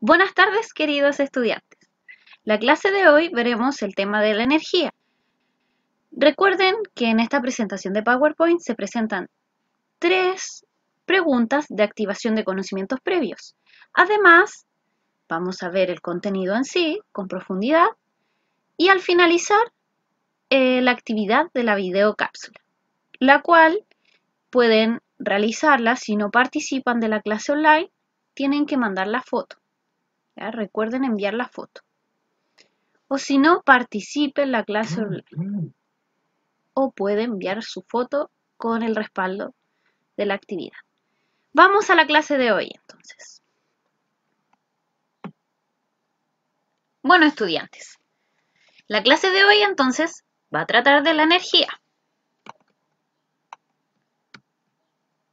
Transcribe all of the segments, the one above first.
Buenas tardes, queridos estudiantes. La clase de hoy veremos el tema de la energía. Recuerden que en esta presentación de PowerPoint se presentan tres preguntas de activación de conocimientos previos. Además, vamos a ver el contenido en sí con profundidad y al finalizar eh, la actividad de la videocápsula, la cual pueden realizarla si no participan de la clase online, tienen que mandar la foto. Recuerden enviar la foto. O si no, participe en la clase O puede enviar su foto con el respaldo de la actividad. Vamos a la clase de hoy entonces. Bueno, estudiantes. La clase de hoy entonces va a tratar de la energía.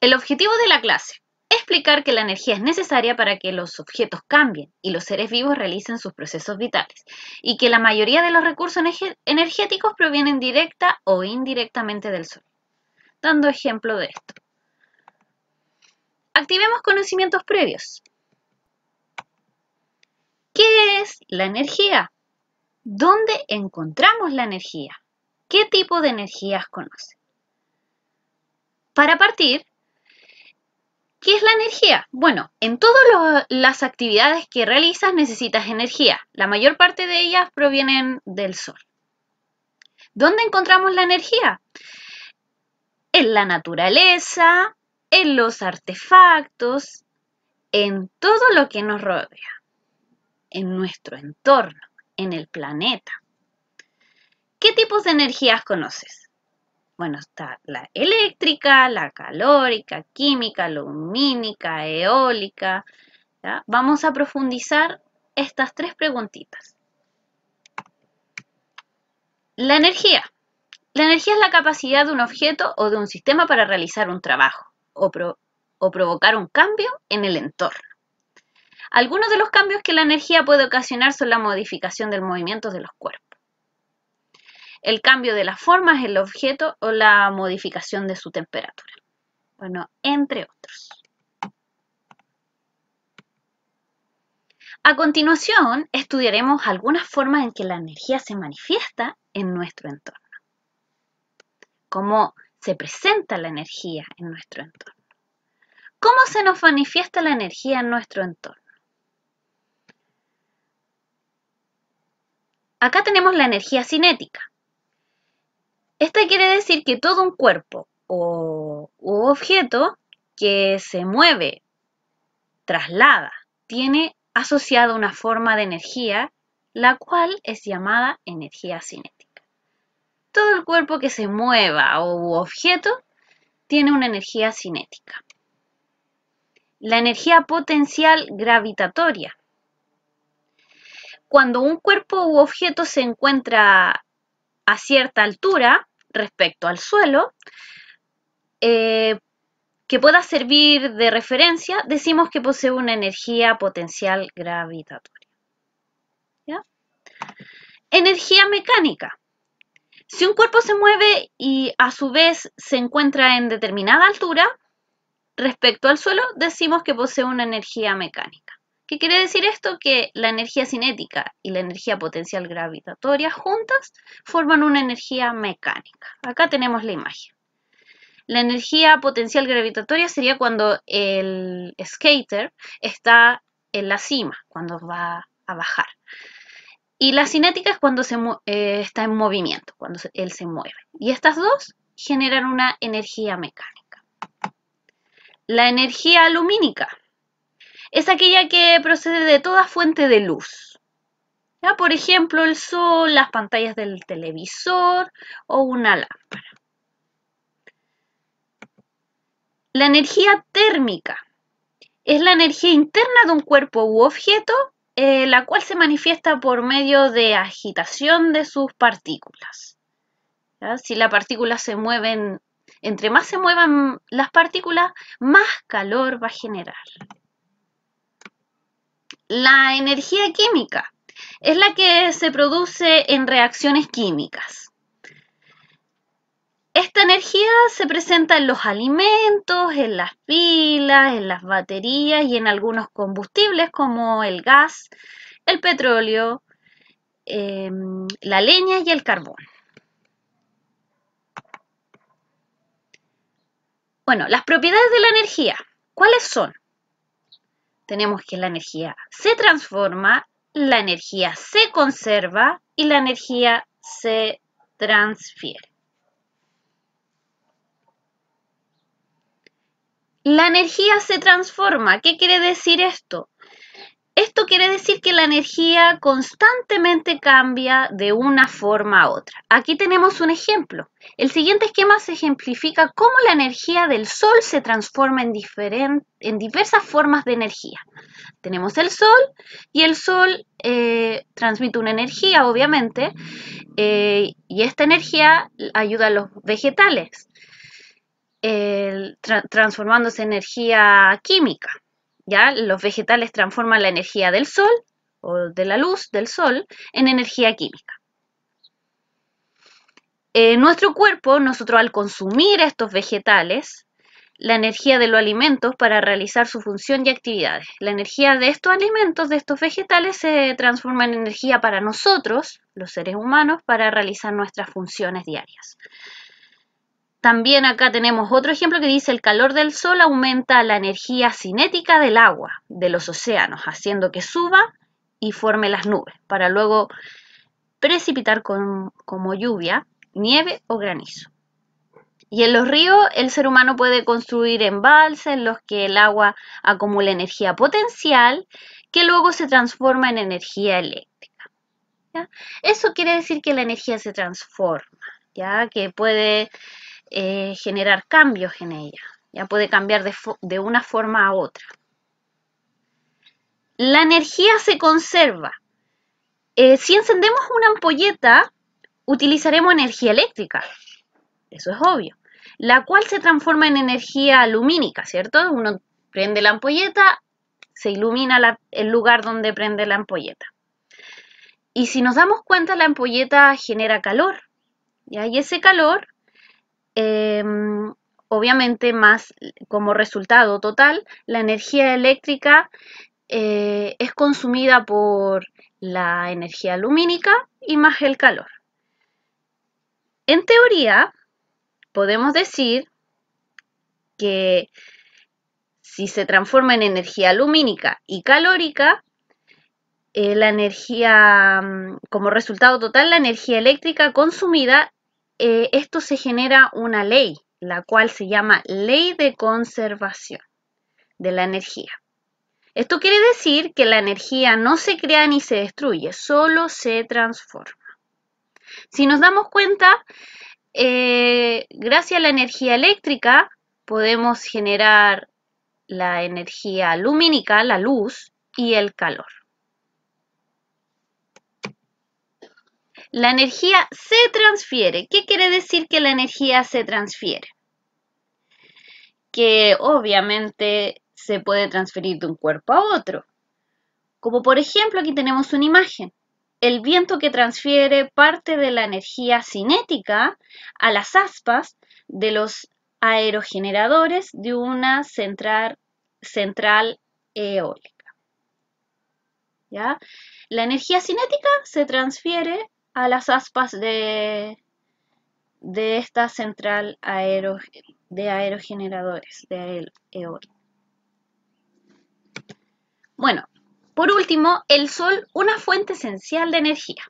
El objetivo de la clase explicar que la energía es necesaria para que los objetos cambien y los seres vivos realicen sus procesos vitales, y que la mayoría de los recursos energéticos provienen directa o indirectamente del Sol. Dando ejemplo de esto. Activemos conocimientos previos. ¿Qué es la energía? ¿Dónde encontramos la energía? ¿Qué tipo de energías conoce? Para partir, ¿Qué es la energía? Bueno, en todas las actividades que realizas necesitas energía. La mayor parte de ellas provienen del sol. ¿Dónde encontramos la energía? En la naturaleza, en los artefactos, en todo lo que nos rodea, en nuestro entorno, en el planeta. ¿Qué tipos de energías conoces? bueno, está la eléctrica, la calórica, química, lumínica, eólica. Vamos a profundizar estas tres preguntitas. La energía. La energía es la capacidad de un objeto o de un sistema para realizar un trabajo o provocar un cambio en el entorno. Algunos de los cambios que la energía puede ocasionar son la modificación del movimiento de los cuerpos el cambio de las formas del objeto o la modificación de su temperatura. Bueno, entre otros. A continuación, estudiaremos algunas formas en que la energía se manifiesta en nuestro entorno. Cómo se presenta la energía en nuestro entorno. ¿Cómo se nos manifiesta la energía en nuestro entorno? Acá tenemos la energía cinética, esta quiere decir que todo un cuerpo o u objeto que se mueve, traslada, tiene asociada una forma de energía, la cual es llamada energía cinética. Todo el cuerpo que se mueva o u objeto tiene una energía cinética. La energía potencial gravitatoria. Cuando un cuerpo u objeto se encuentra a cierta altura, respecto al suelo, eh, que pueda servir de referencia, decimos que posee una energía potencial gravitatoria. Energía mecánica. Si un cuerpo se mueve y a su vez se encuentra en determinada altura respecto al suelo, decimos que posee una energía mecánica. ¿Qué quiere decir esto? Que la energía cinética y la energía potencial gravitatoria juntas forman una energía mecánica. Acá tenemos la imagen. La energía potencial gravitatoria sería cuando el skater está en la cima, cuando va a bajar. Y la cinética es cuando eh, está en movimiento, cuando él se mueve. Y estas dos generan una energía mecánica. La energía lumínica es aquella que procede de toda fuente de luz. Por ejemplo, el sol, las pantallas del televisor o una lámpara. La energía térmica es la energía interna de un cuerpo u objeto, eh, la cual se manifiesta por medio de agitación de sus partículas. Si las partículas se mueven, entre más se muevan las partículas, más calor va a generar. La energía química es la que se produce en reacciones químicas. Esta energía se presenta en los alimentos, en las pilas, en las baterías y en algunos combustibles como el gas, el petróleo, em, la leña y el carbón. Bueno, las propiedades de la energía, ¿cuáles son? tenemos que la energía se transforma, la energía se conserva y la energía se transfiere. La energía se transforma. ¿Qué quiere decir esto? quiere decir que la energía constantemente cambia de una forma a otra. Aquí tenemos un ejemplo. El siguiente esquema se ejemplifica cómo la energía del Sol se transforma en, diversas formas de energía. Tenemos el Sol y el Sol eh, transmite una energía, obviamente, eh, y esta energía ayuda a los vegetales, transformándose en energía química. Ya los vegetales transforman la energía del sol o de la luz del sol en energía química. nuestro cuerpo, nosotros al consumir estos vegetales, la energía de los alimentos para realizar su función y actividades. La energía de estos alimentos, de estos vegetales, se transforma en energía para nosotros, los seres humanos, para realizar nuestras funciones diarias. También acá tenemos otro ejemplo que dice el calor del sol aumenta la energía cinética del agua, de los océanos, haciendo que suba y forme las nubes, para luego precipitar como lluvia, nieve o granizo. Y en los ríos el ser humano puede construir embalses en los que el agua acumula energía potencial que luego se transforma en energía eléctrica. Eso quiere decir que la energía se transforma, ya que puede eh, generar cambios en ella. Ya puede cambiar de, una forma a otra. La energía se conserva. Eh, si encendemos una ampolleta, utilizaremos energía eléctrica. Eso es obvio. La cual se transforma en energía lumínica, ¿cierto? Uno prende la ampolleta, se ilumina el lugar donde prende la ampolleta. Y si nos damos cuenta, la ampolleta genera calor. ...y Y ese calor Em, obviamente más como resultado total, la energía eléctrica eh, es consumida por la energía lumínica y más el calor. En teoría, podemos decir que si se transforma en energía lumínica y calórica, eh, la energía, mm, como resultado total, la energía eléctrica consumida eh, esto se genera una ley, la cual se llama Ley de Conservación de la Energía. Esto quiere decir que la energía no se crea ni se destruye, solo se transforma. Si nos damos cuenta, eh, gracias a la energía eléctrica podemos generar la energía lumínica, la luz y el calor. La energía se transfiere. ¿Qué quiere decir que la energía se transfiere? Que obviamente se puede transferir de un cuerpo a otro. Como por ejemplo aquí tenemos una imagen. El viento que transfiere parte de la energía cinética a las aspas de los aerogeneradores de una central, eólica. ¿Ya? La energía cinética se transfiere a las aspas de, de esta central de aerogeneradores de EOL. Bueno, por último, el Sol, una fuente esencial de energía.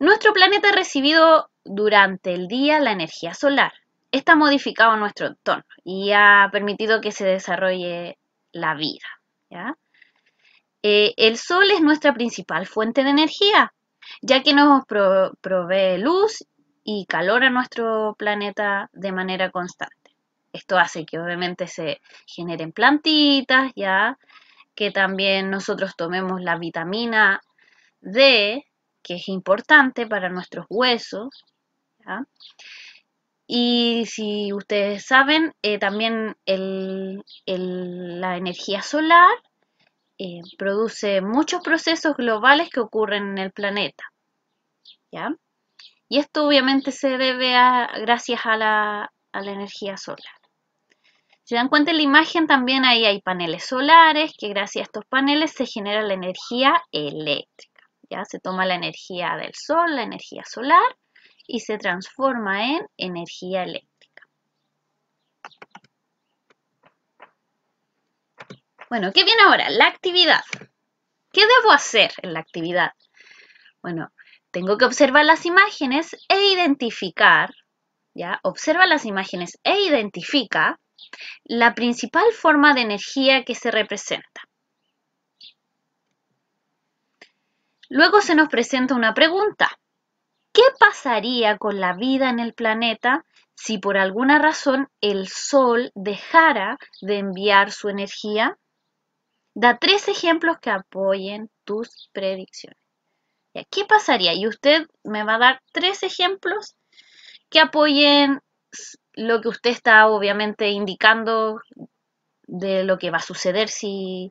Nuestro planeta ha recibido durante el día la energía solar. Esta ha modificado nuestro entorno y ha permitido que se desarrolle la vida. Eh, el Sol es nuestra principal fuente de energía ya que nos provee luz y calor a nuestro planeta de manera constante. Esto hace que obviamente se generen plantitas, ya que también nosotros tomemos la vitamina D, que es importante para nuestros huesos. Y si ustedes saben, eh, también la energía solar eh, produce muchos procesos globales que ocurren en el planeta. ¿ya? Y esto obviamente se debe a, gracias a la, energía solar. Si dan cuenta en la imagen también ahí hay paneles solares que gracias a estos paneles se genera la energía eléctrica. Ya se toma la energía del sol, la energía solar y se transforma en energía eléctrica. Bueno, ¿qué viene ahora? La actividad. ¿Qué debo hacer en la actividad? Bueno, tengo que observar las imágenes e identificar, ¿ya? Observa las imágenes e identifica la principal forma de energía que se representa. Luego se nos presenta una pregunta. ¿Qué pasaría con la vida en el planeta si por alguna razón el Sol dejara de enviar su energía? Da tres ejemplos que apoyen tus predicciones. ¿Qué pasaría? Y usted me va a dar tres ejemplos que apoyen lo que usted está obviamente indicando de lo que va a suceder si,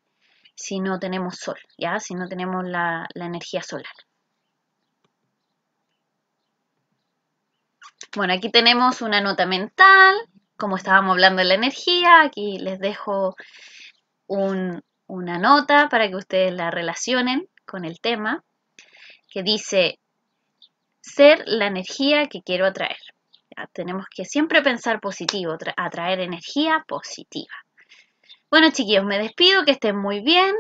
no tenemos sol, ¿ya? Si no tenemos la energía solar. Bueno, aquí tenemos una nota mental, como estábamos hablando de la energía, aquí les dejo un, una nota para que ustedes la relacionen con el tema que dice ser la energía que quiero atraer. tenemos que siempre pensar positivo, atraer energía positiva. Bueno, chiquillos, me despido, que estén muy bien.